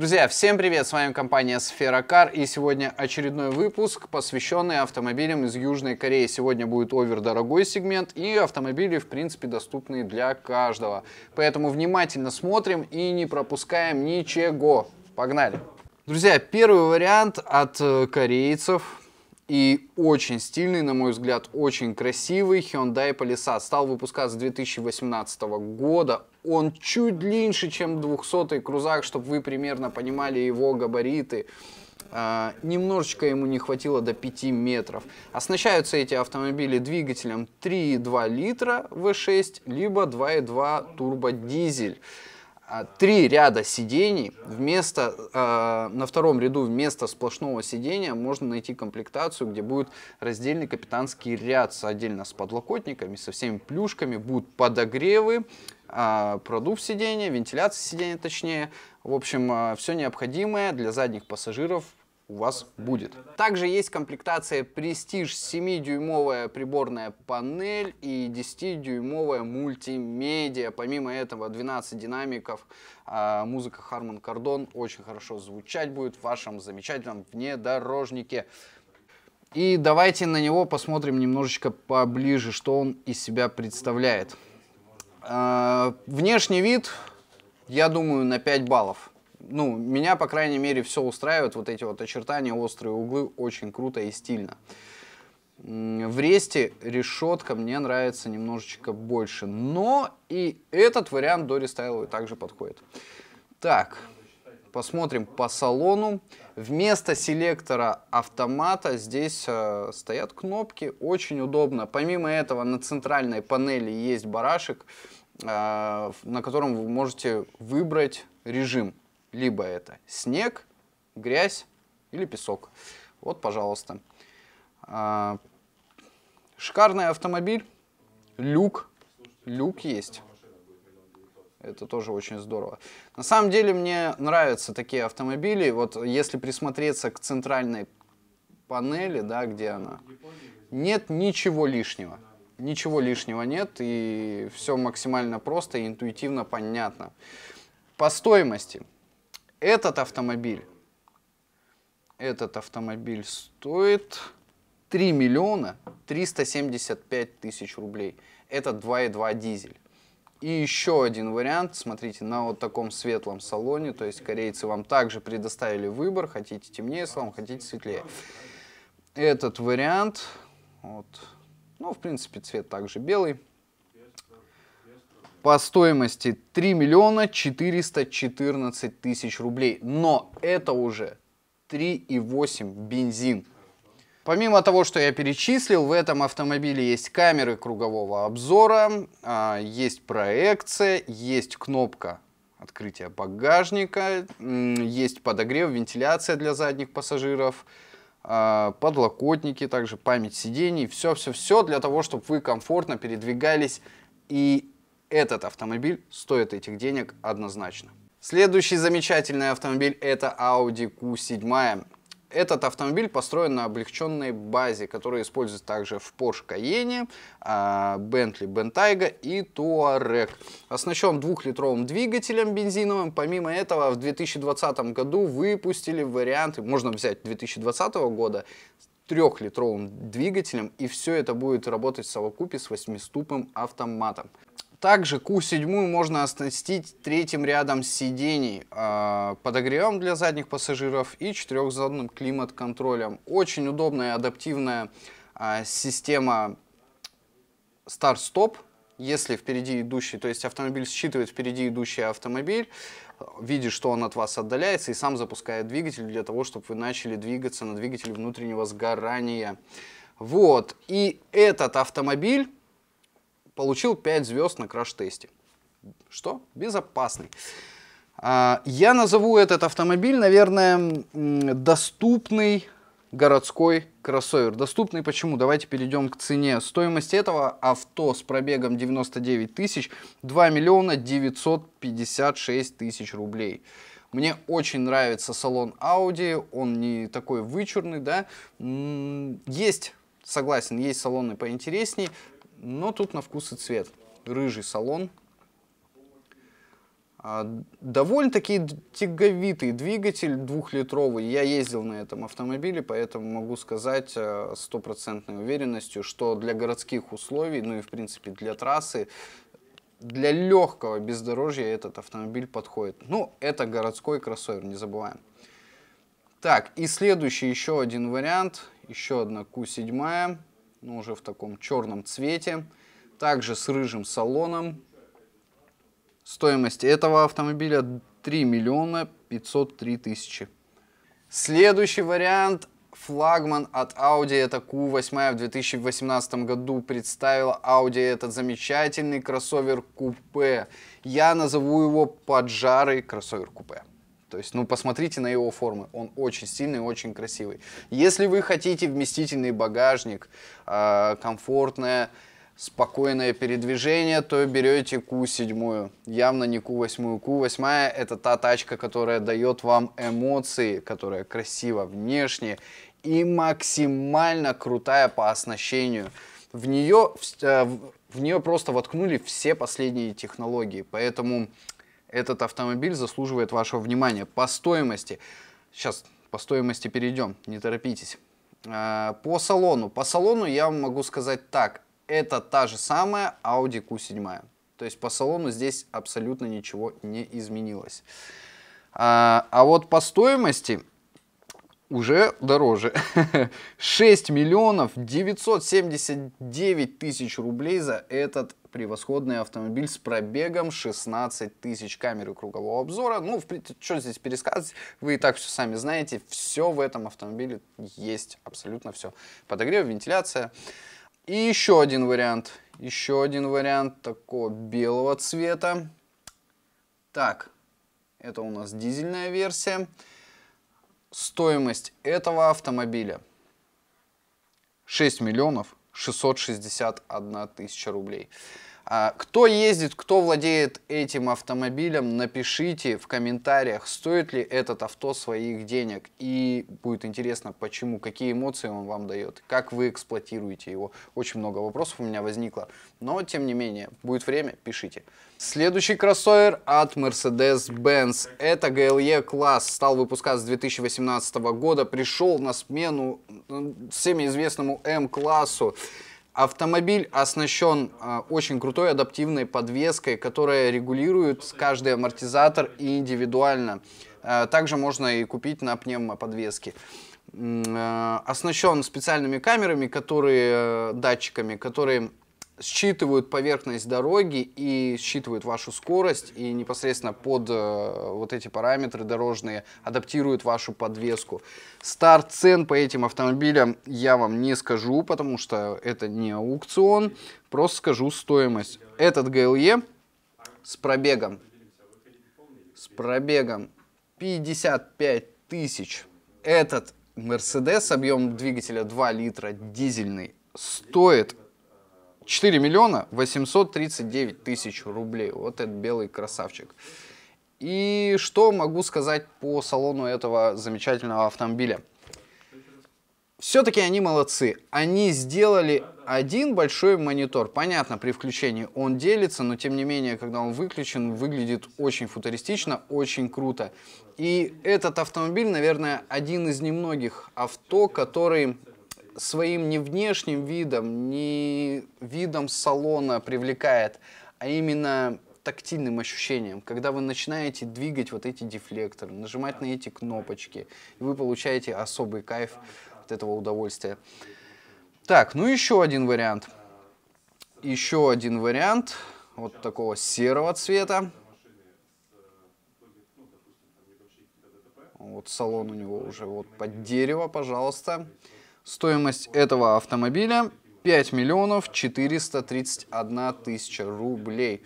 Друзья, всем привет! С вами компания Сфера Кар и сегодня очередной выпуск, посвященный автомобилям из Южной Кореи. Сегодня будет овер дорогой сегмент и автомобили, в принципе, доступные для каждого. Поэтому внимательно смотрим и не пропускаем ничего. Погнали! Друзья, первый вариант от э, корейцев, и очень стильный, на мой взгляд, очень красивый Hyundai Palisade. Стал выпускаться с 2018 года, он чуть длиннее, чем 200-й крузак, чтобы вы примерно понимали его габариты. А, немножечко ему не хватило до 5 метров. Оснащаются эти автомобили двигателем 3,2 литра V6, либо 2,2 турбодизель. А, три ряда сидений вместо э, на втором ряду вместо сплошного сидения можно найти комплектацию, где будет раздельный капитанский ряд с отдельно с подлокотниками, со всеми плюшками, будут подогревы, а, продув сиденья, вентиляция сиденья точнее. В общем, а, все необходимое для задних пассажиров у вас будет. Также есть комплектация Prestige 7-дюймовая приборная панель и 10-дюймовая мультимедиа. Помимо этого 12 динамиков, а, музыка Harman Kardon очень хорошо звучать будет в вашем замечательном внедорожнике. И давайте на него посмотрим немножечко поближе, что он из себя представляет. А, внешний вид, я думаю, на 5 баллов. Ну, меня, по крайней мере, все устраивает. Вот эти вот очертания, острые углы, очень круто и стильно. В ресте решетка мне нравится немножечко больше. Но и этот вариант до рестайловый также подходит. Так, посмотрим по салону. Вместо селектора автомата здесь э, стоят кнопки, очень удобно. Помимо этого на центральной панели есть барашек, э, на котором вы можете выбрать режим. Либо это снег, грязь или песок. Вот, пожалуйста. Э, шикарный автомобиль, люк, люк есть. Это тоже очень здорово. На самом деле мне нравятся такие автомобили. Вот если присмотреться к центральной панели, да, где она, нет ничего лишнего. Ничего лишнего нет, и все максимально просто и интуитивно понятно. По стоимости. Этот автомобиль, этот автомобиль стоит 3 миллиона 375 тысяч рублей. Это 2,2 дизель. И еще один вариант, смотрите, на вот таком светлом салоне, то есть корейцы вам также предоставили выбор, хотите темнее салон, хотите светлее. Этот вариант, вот, ну, в принципе, цвет также белый. По стоимости 3 миллиона 414 тысяч рублей. Но это уже 3,8 бензин. Помимо того, что я перечислил, в этом автомобиле есть камеры кругового обзора, а, есть проекция, есть кнопка открытия багажника, есть подогрев, вентиляция для задних пассажиров, а, подлокотники, также память сидений, все-все-все для того, чтобы вы комфортно передвигались. И этот автомобиль стоит этих денег однозначно. Следующий замечательный автомобиль это Audi Q7. Этот автомобиль построен на облегченной базе, которая используется также в Porsche Cayenne, а, Bentley Bentayga и Touareg. Оснащен двухлитровым двигателем бензиновым. Помимо этого, в 2020 году выпустили варианты, можно взять 2020 года, трехлитровым двигателем, и все это будет работать в совокупе с восьмиступным автоматом. Также Q7 можно оснастить третьим рядом сидений, а, подогревом для задних пассажиров и четырехзонным климат-контролем. Очень удобная адаптивная а, система старт-стоп, если впереди идущий, то есть автомобиль считывает впереди идущий автомобиль, видит, что он от вас отдаляется и сам запускает двигатель для того, чтобы вы начали двигаться на двигателе внутреннего сгорания. Вот, и этот автомобиль Получил 5 звезд на краш-тесте. Что? Безопасный. А, я назову этот автомобиль, наверное, доступный городской кроссовер. Доступный почему? Давайте перейдем к цене. Стоимость этого авто с пробегом 99 тысяч 2 миллиона 956 тысяч рублей. Мне очень нравится салон Audi, он не такой вычурный, да. Есть, согласен, есть салоны поинтереснее. Но тут на вкус и цвет. Рыжий салон. А, довольно-таки тяговитый двигатель двухлитровый. Я ездил на этом автомобиле, поэтому могу сказать э, стопроцентной уверенностью, что для городских условий, ну и в принципе для трассы, для легкого бездорожья этот автомобиль подходит. Ну, это городской кроссовер, не забываем. Так, и следующий еще один вариант, еще одна Q7 но ну, уже в таком черном цвете. Также с рыжим салоном. Стоимость этого автомобиля 3 миллиона 503 тысячи. Следующий вариант флагман от Audi, это Q8 в 2018 году представила Audi этот замечательный кроссовер купе. Я назову его поджарый кроссовер купе. То есть, ну, посмотрите на его формы. Он очень сильный, очень красивый. Если вы хотите вместительный багажник, а, комфортное, спокойное передвижение, то берете Q7. Явно не Q8. Q8 это та тачка, которая дает вам эмоции, которая красива внешне и максимально крутая по оснащению. В нее, э, в, в нее просто воткнули все последние технологии, поэтому этот автомобиль заслуживает вашего внимания по стоимости. Сейчас по стоимости перейдем, не торопитесь. А, по салону. По салону я могу сказать так. Это та же самая Audi Q7. То есть по салону здесь абсолютно ничего не изменилось. А, а вот по стоимости уже дороже. 6 миллионов 979 тысяч рублей за этот превосходный автомобиль с пробегом 16 тысяч камеры кругового обзора. Ну, в, что здесь пересказывать, вы и так все сами знаете, все в этом автомобиле есть, абсолютно все. Подогрев, вентиляция. И еще один вариант, еще один вариант такого белого цвета. Так, это у нас дизельная версия. Стоимость этого автомобиля 6 миллионов 661 тысяча рублей. А кто ездит, кто владеет этим автомобилем, напишите в комментариях, стоит ли этот авто своих денег. И будет интересно, почему, какие эмоции он вам дает, как вы эксплуатируете его. Очень много вопросов у меня возникло, но тем не менее, будет время, пишите. Следующий кроссовер от Mercedes-Benz. Это GLE класс, стал выпускаться с 2018 года, пришел на смену всеми известному M-классу. Автомобиль оснащен а, очень крутой адаптивной подвеской, которая регулирует каждый амортизатор индивидуально. А, также можно и купить на пневмоподвеске. А, оснащен специальными камерами, которые э, датчиками, которые считывают поверхность дороги и считывают вашу скорость, и непосредственно под э, вот эти параметры дорожные адаптируют вашу подвеску. Старт цен по этим автомобилям я вам не скажу, потому что это не аукцион, просто скажу стоимость. Этот ГЛЕ с пробегом, с пробегом 55 тысяч. Этот Mercedes объем двигателя 2 литра дизельный стоит 4 миллиона 839 тысяч рублей. Вот этот белый красавчик. И что могу сказать по салону этого замечательного автомобиля? Все-таки они молодцы. Они сделали один большой монитор. Понятно, при включении он делится, но тем не менее, когда он выключен, выглядит очень футуристично, очень круто. И этот автомобиль, наверное, один из немногих авто, который своим не внешним видом, не видом салона привлекает, а именно тактильным ощущением, когда вы начинаете двигать вот эти дефлекторы, нажимать на эти кнопочки, и вы получаете особый кайф от этого удовольствия. Так, ну еще один вариант. Еще один вариант вот такого серого цвета. Вот салон у него уже вот под дерево, пожалуйста. Стоимость этого автомобиля 5 миллионов 431 тысяча рублей.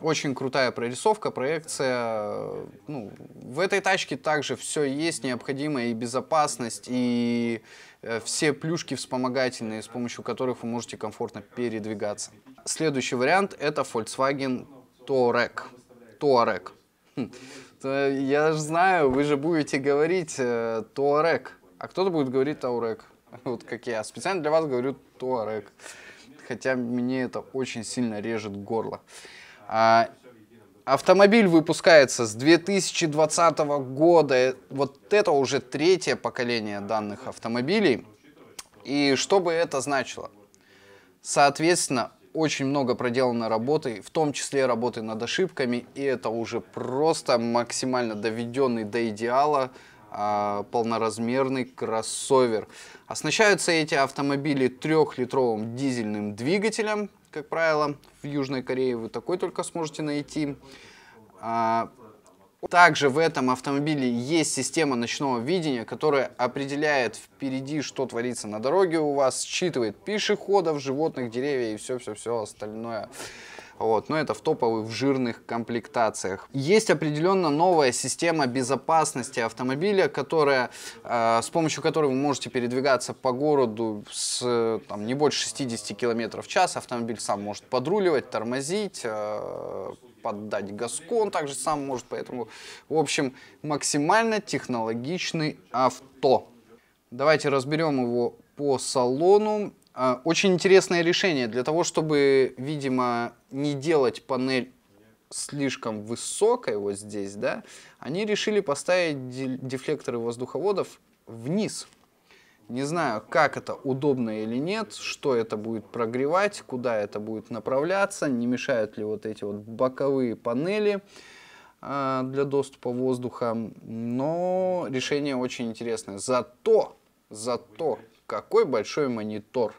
Очень крутая прорисовка, проекция. Ну, в этой тачке также все есть необходимое, и безопасность, и э, все плюшки вспомогательные, с помощью которых вы можете комфортно передвигаться. Следующий вариант это Volkswagen Touareg. Touareg. Хм. Я же знаю, вы же будете говорить э, Touareg, а кто-то будет говорить Touareg. вот как я. Специально для вас говорю туарек, хотя мне это очень сильно режет горло. А, автомобиль выпускается с 2020 года. Вот это уже третье поколение данных автомобилей. И что бы это значило? Соответственно, очень много проделано работы, в том числе работы над ошибками, и это уже просто максимально доведенный до идеала а, полноразмерный кроссовер. Оснащаются эти автомобили трехлитровым дизельным двигателем, как правило, в Южной Корее вы такой только сможете найти. А, также в этом автомобиле есть система ночного видения, которая определяет впереди, что творится на дороге у вас, считывает пешеходов, животных, деревья и все-все-все остальное. Вот, но это в топовых, в жирных комплектациях. Есть определенно новая система безопасности автомобиля, которая, э, с помощью которой вы можете передвигаться по городу с там, не больше 60 км в час. Автомобиль сам может подруливать, тормозить, э, поддать газку, он также сам может, поэтому, в общем, максимально технологичный авто. Давайте разберем его по салону. А, очень интересное решение для того, чтобы, видимо, не делать панель слишком высокой вот здесь, да, они решили поставить дефлекторы воздуховодов вниз. Не знаю, как это удобно или нет, что это будет прогревать, куда это будет направляться, не мешают ли вот эти вот боковые панели а, для доступа воздуха. Но решение очень интересное. Зато, зато какой большой монитор.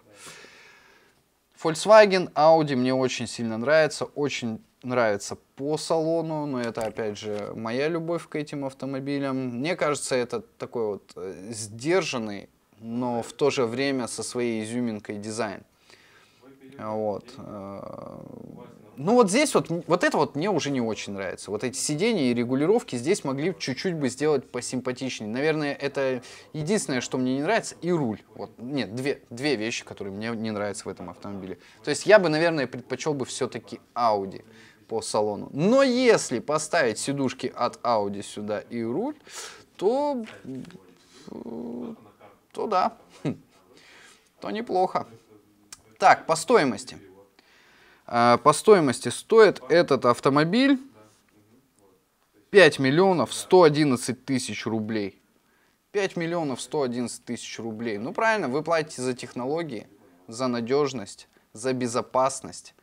Volkswagen, Audi мне очень сильно нравится, очень нравится по салону, но это, опять же, моя любовь к этим автомобилям. Мне кажется, это такой вот э, сдержанный, но в то же время со своей изюминкой дизайн. Вот. Э, ну вот здесь вот, вот это вот мне уже не очень нравится. Вот эти сидения и регулировки здесь могли чуть-чуть бы сделать посимпатичнее. Наверное, это единственное, что мне не нравится, и руль. Вот, нет, две, две вещи, которые мне не нравятся в этом автомобиле. То есть я бы, наверное, предпочел бы все-таки Audi по салону. Но если поставить сидушки от Audi сюда и руль, то... то да, хм. то неплохо. Так, по стоимости. А, по стоимости стоит этот автомобиль 5 миллионов 111 тысяч рублей. 5 миллионов 111 тысяч рублей. Ну правильно, вы платите за технологии, за надежность, за безопасность.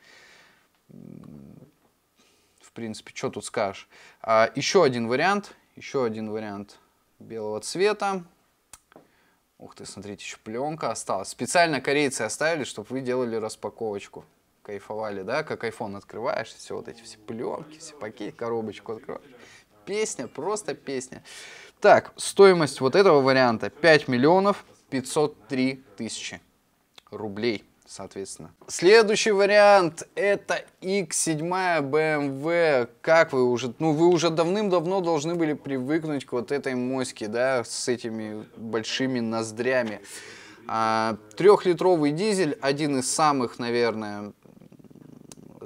В принципе, что тут скажешь. А, еще один вариант, еще один вариант белого цвета. Ух ты, смотрите, еще пленка осталась. Специально корейцы оставили, чтобы вы делали распаковочку кайфовали, да, как iPhone открываешь, все вот эти все пленки, все пакеты, коробочку открываешь. Песня, просто песня. Так, стоимость вот этого варианта 5 миллионов 503 тысячи рублей, соответственно. Следующий вариант это X7 BMW. Эм как вы уже, ну вы уже давным-давно должны были привыкнуть к вот этой моське, да, с этими большими ноздрями. А, трехлитровый дизель, один из самых, наверное,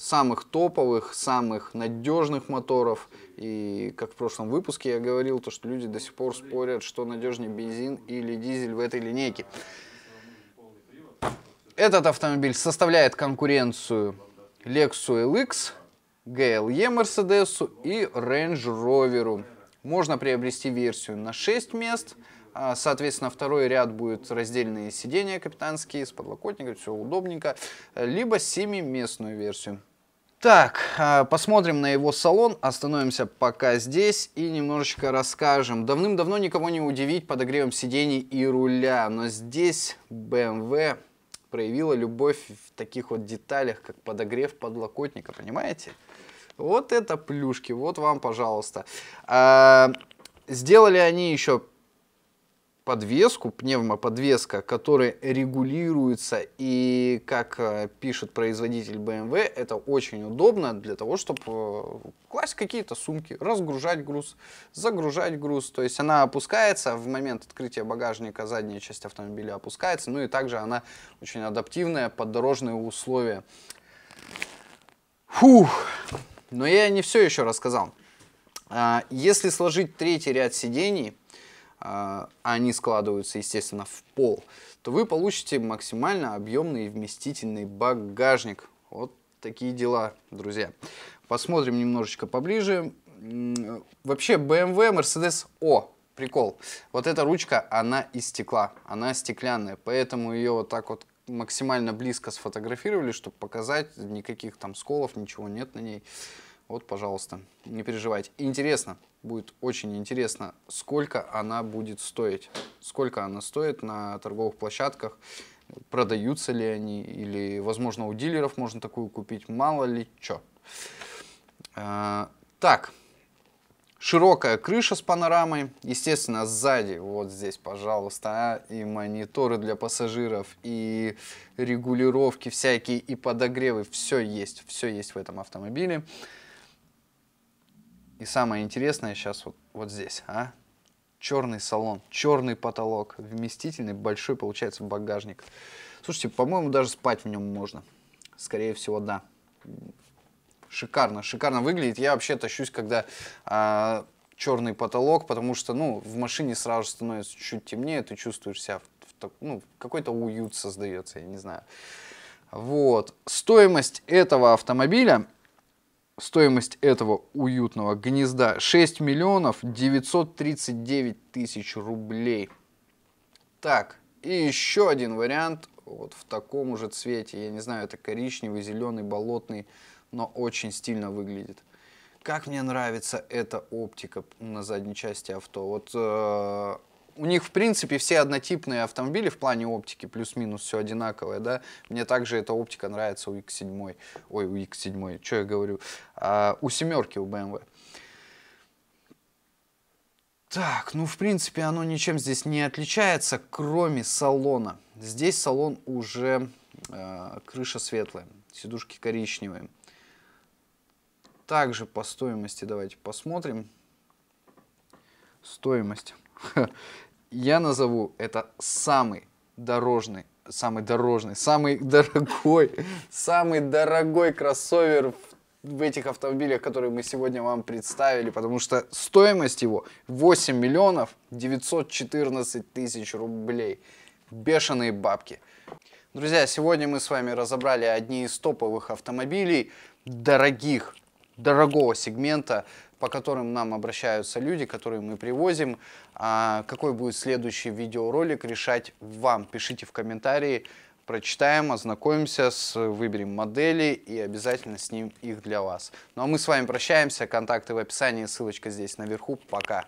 самых топовых, самых надежных моторов. И как в прошлом выпуске я говорил, то что люди до сих пор спорят, что надежнее бензин или дизель в этой линейке. Этот автомобиль составляет конкуренцию Lexus LX, GLE Mercedes и Range Rover. Можно приобрести версию на 6 мест, а, Соответственно, второй ряд будет раздельные сидения капитанские с подлокотниками, все удобненько. Либо 7-местную версию. Так, а, посмотрим на его салон, остановимся пока здесь и немножечко расскажем. Давным-давно никого не удивить подогревом сидений и руля, но здесь BMW эм проявила любовь в таких вот деталях, как подогрев подлокотника, понимаете? Вот это плюшки, вот вам, пожалуйста. А, сделали они еще подвеску, пневмоподвеска, которая регулируется, и, как э, пишет производитель BMW, это очень удобно для того, чтобы э, класть какие-то сумки, разгружать груз, загружать груз. То есть она опускается в момент открытия багажника, задняя часть автомобиля опускается, ну и также она очень адаптивная под дорожные условия. Фух, но я не все еще рассказал. А, если сложить третий ряд сидений, а они складываются, естественно, в пол, то вы получите максимально объемный и вместительный багажник. Вот такие дела, друзья. Посмотрим немножечко поближе. Вообще, BMW эм Mercedes O прикол. Вот эта ручка, она из стекла, она стеклянная, поэтому ее вот так вот максимально близко сфотографировали, чтобы показать, никаких там сколов, ничего нет на ней. Вот, пожалуйста, не переживайте. Интересно, будет очень интересно, сколько она будет стоить. Сколько она стоит на торговых площадках, продаются ли они, или, возможно, у дилеров можно такую купить, мало ли чё. А, так, широкая крыша с панорамой, естественно, сзади, вот здесь, пожалуйста, а, и мониторы для пассажиров, и регулировки всякие, и подогревы, все есть, все есть в этом автомобиле. И самое интересное сейчас вот, вот здесь, а? Черный салон, черный потолок, вместительный, большой получается багажник. Слушайте, по-моему, даже спать в нем можно. Скорее всего, да. Шикарно, шикарно выглядит. Я вообще тащусь, когда а, черный потолок, потому что, ну, в машине сразу становится чуть темнее, ты чувствуешь себя, в, в, ну, какой-то уют создается, я не знаю. Вот. Стоимость этого автомобиля стоимость этого уютного гнезда 6 миллионов 939 тысяч рублей. Так, и еще один вариант вот в таком же цвете. Я не знаю, это коричневый, зеленый, болотный, но очень стильно выглядит. Как мне нравится эта оптика на задней части авто. Вот э, у них, в принципе, все однотипные автомобили в плане оптики, плюс-минус все одинаковое, да. Мне также эта оптика нравится у X7, ой, у X7, что я говорю, а, у семерки у BMW. Эм так, ну, в принципе, оно ничем здесь не отличается, кроме салона. Здесь салон уже э, крыша светлая, сидушки коричневые. Также по стоимости давайте посмотрим. Стоимость. Я назову это самый дорожный, самый дорожный, самый дорогой, самый дорогой кроссовер в в этих автомобилях, которые мы сегодня вам представили, потому что стоимость его 8 миллионов 914 тысяч рублей. Бешеные бабки. Друзья, сегодня мы с вами разобрали одни из топовых автомобилей, дорогих, дорогого сегмента, по которым нам обращаются люди, которые мы привозим. А какой будет следующий видеоролик, решать вам. Пишите в комментарии, прочитаем, ознакомимся, с, выберем модели и обязательно снимем их для вас. Ну а мы с вами прощаемся, контакты в описании, ссылочка здесь наверху. Пока!